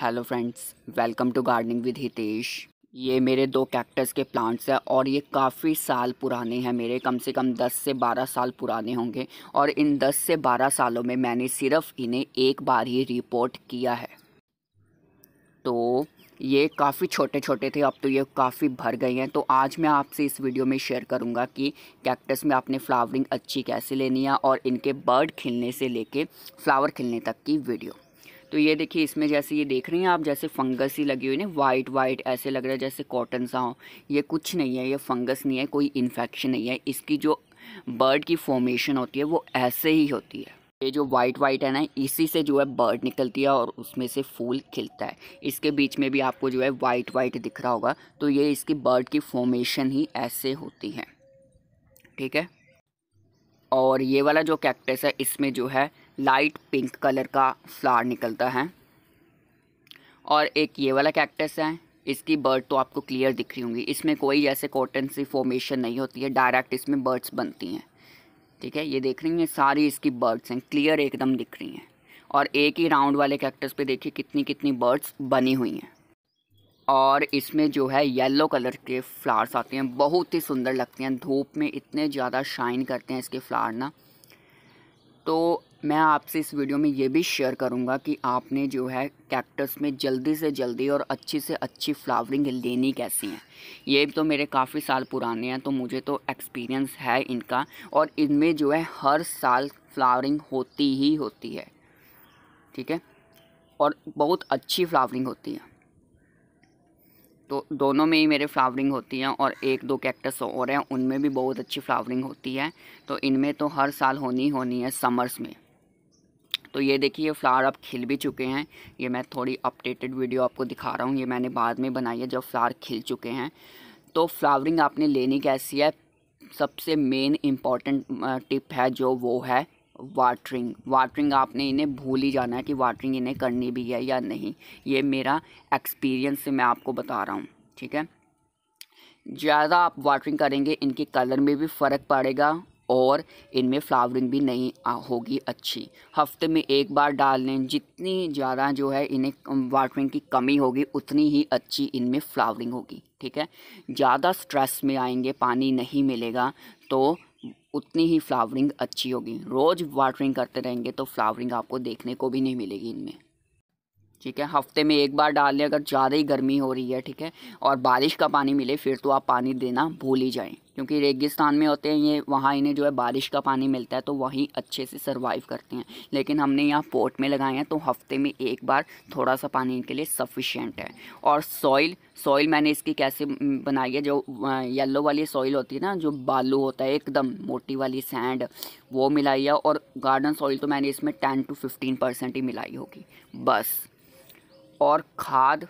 hello friends welcome to gardening with Hitesh ये मेरे दो कैक्टस के प्लांट्स हैं और ये काफ़ी साल पुराने हैं मेरे कम से कम 10 से 12 साल पुराने होंगे और इन 10 से 12 सालों में मैंने सिर्फ इन्हें एक बार ही रिपोर्ट किया है तो ये काफ़ी छोटे छोटे थे अब तो ये काफ़ी भर गए हैं तो आज मैं आपसे इस वीडियो में शेयर करूँगा कि कैक्टस में आपने फ्लावरिंग अच्छी कैसे लेनी है और इनके बर्ड खिलने से लेके फ्लावर खिलने तक की वीडियो तो ये देखिए इसमें जैसे ये देख रही हैं आप जैसे फंगस ही लगी हुई ना वाइट वाइट ऐसे लग रहा है जैसे कॉटन सा हो ये कुछ नहीं है ये फंगस नहीं है कोई इन्फेक्शन नहीं है इसकी जो बर्ड की फॉर्मेशन होती है वो ऐसे ही होती है ये जो वाइट वाइट है ना इसी से जो है बर्ड निकलती है और उसमें से फूल खिलता है इसके बीच में भी आपको जो है वाइट वाइट दिख रहा होगा तो ये इसकी बर्ड की फॉर्मेशन ही ऐसे होती है ठीक है और ये वाला जो कैक्टस है इसमें जो है लाइट पिंक कलर का फ्लावर निकलता है और एक ये वाला कैक्टस है इसकी बर्ड तो आपको क्लियर दिख रही होंगी इसमें कोई ऐसे कॉटन सी फॉर्मेशन नहीं होती है डायरेक्ट इसमें बर्ड्स बनती हैं ठीक है ये देख रही हैं सारी इसकी बर्ड्स हैं क्लियर एकदम दिख रही हैं और एक ही राउंड वाले कैक्टस पे देखिए कितनी कितनी बर्ड्स बनी हुई हैं और इसमें जो है येलो कलर के फ्लावर्स आते हैं बहुत ही सुंदर लगते हैं धूप में इतने ज़्यादा शाइन करते हैं इसके फ्लावर ना तो मैं आपसे इस वीडियो में ये भी शेयर करूँगा कि आपने जो है कैक्टस में जल्दी से जल्दी और अच्छी से अच्छी फ्लावरिंग लेनी कैसी है ये तो मेरे काफ़ी साल पुराने हैं तो मुझे तो एक्सपीरियंस है इनका और इनमें जो है हर साल फ्लावरिंग होती ही होती है ठीक है और बहुत अच्छी फ्लावरिंग होती है तो दोनों में ही मेरे फ्लावरिंग होती हैं और एक दो कैक्टस और हैं उनमें भी बहुत अच्छी फ्लावरिंग होती है तो इनमें तो हर साल होनी होनी है समर्स में तो ये देखिए ये फ्लावर अब खिल भी चुके हैं ये मैं थोड़ी अपडेटेड वीडियो आपको दिखा रहा हूँ ये मैंने बाद में बनाई है जब फ्लावर खिल चुके हैं तो फ्लावरिंग आपने लेनी कैसी है सबसे मेन इम्पॉर्टेंट टिप है जो वो है वाटरिंग वाटरिंग आपने इन्हें भूल ही जाना है कि वाटरिंग इन्हें करनी भी है या नहीं ये मेरा एक्सपीरियंस से मैं आपको बता रहा हूँ ठीक है ज़्यादा आप वाटरिंग करेंगे इनके कलर में भी फ़र्क पड़ेगा और इनमें फ्लावरिंग भी नहीं होगी अच्छी हफ्ते में एक बार डाल लें जितनी ज़्यादा जो है इन्हें वाटरिंग की कमी होगी उतनी ही अच्छी इनमें फ्लावरिंग होगी ठीक है ज़्यादा स्ट्रेस में आएंगे पानी नहीं मिलेगा तो उतनी ही फ्लावरिंग अच्छी होगी रोज़ वाटरिंग करते रहेंगे तो फ्लावरिंग आपको देखने को भी नहीं मिलेगी इनमें ठीक है हफ्ते में एक बार डाल लें अगर ज़्यादा ही गर्मी हो रही है ठीक है और बारिश का पानी मिले फिर तो आप पानी देना भूल ही जाएं क्योंकि रेगिस्तान में होते हैं ये वहाँ इन्हें जो है बारिश का पानी मिलता है तो वहीं अच्छे से सरवाइव करते हैं लेकिन हमने यहाँ पोर्ट में लगाए हैं तो हफ्ते में एक बार थोड़ा सा पानी इनके लिए सफिशेंट है और सॉइल सॉइल मैंने इसकी कैसे बनाई है जो येलो वाली सॉइल होती है ना जो बालू होता है एकदम मोटी वाली सैंड वो मिलाई है और गार्डन सॉइल तो मैंने इसमें टेन टू फिफ्टीन परसेंट ही मिलाई होगी बस और खाद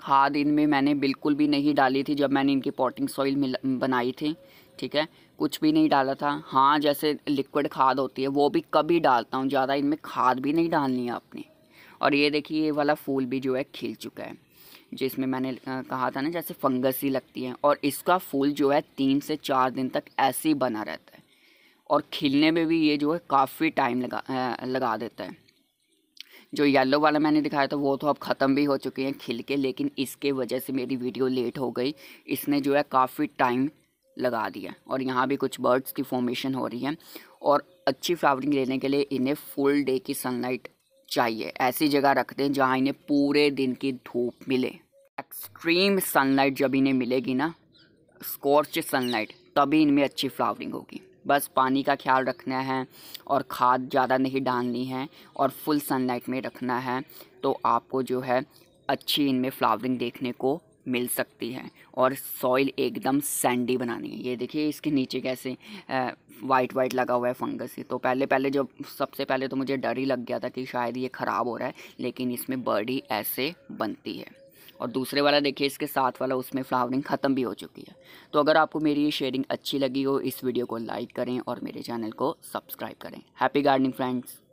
खाद इनमें मैंने बिल्कुल भी नहीं डाली थी जब मैंने इनकी पॉटिंग सॉइल बनाई थी ठीक है कुछ भी नहीं डाला था हाँ जैसे लिक्विड खाद होती है वो भी कभी डालता हूँ ज़्यादा इनमें खाद भी नहीं डालनी है आपने और ये देखिए ये वाला फूल भी जो है खिल चुका है जिसमें मैंने कहा था ना जैसे फंगस ही लगती है और इसका फूल जो है तीन से चार दिन तक ऐसे ही बना रहता है और खिलने में भी ये जो है काफ़ी टाइम लगा लगा देता है जो येलो वाला मैंने दिखाया था वो तो अब ख़त्म भी हो चुके हैं खिल के लेकिन इसके वजह से मेरी वीडियो लेट हो गई इसने जो है काफ़ी टाइम लगा दिया और यहाँ भी कुछ बर्ड्स की फॉर्मेशन हो रही है और अच्छी फ्लावरिंग लेने के लिए इन्हें फुल डे की सनलाइट चाहिए ऐसी जगह रखते हैं जहाँ इन्हें पूरे दिन की धूप मिले एक्सट्रीम सनलाइट जब इन्हें मिलेगी ना स्कॉर्च सनलाइट तभी इनमें अच्छी फ्लावरिंग होगी बस पानी का ख्याल रखना है और खाद ज़्यादा नहीं डालनी है और फुल सनलाइट में रखना है तो आपको जो है अच्छी इनमें फ्लावरिंग देखने को मिल सकती है और सॉइल एकदम सैंडी बनानी है ये देखिए इसके नीचे कैसे वाइट वाइट लगा हुआ है फंगस ही तो पहले पहले जब सबसे पहले तो मुझे डर ही लग गया था कि शायद ये ख़राब हो रहा है लेकिन इसमें बर्ड ही ऐसे बनती है और दूसरे वाला देखिए इसके साथ वाला उसमें फ्लावरिंग ख़त्म भी हो चुकी है तो अगर आपको मेरी ये शेयरिंग अच्छी लगी हो इस वीडियो को लाइक करें और मेरे चैनल को सब्सक्राइब करें हैप्पी गार्डनिंग फ्रेंड्स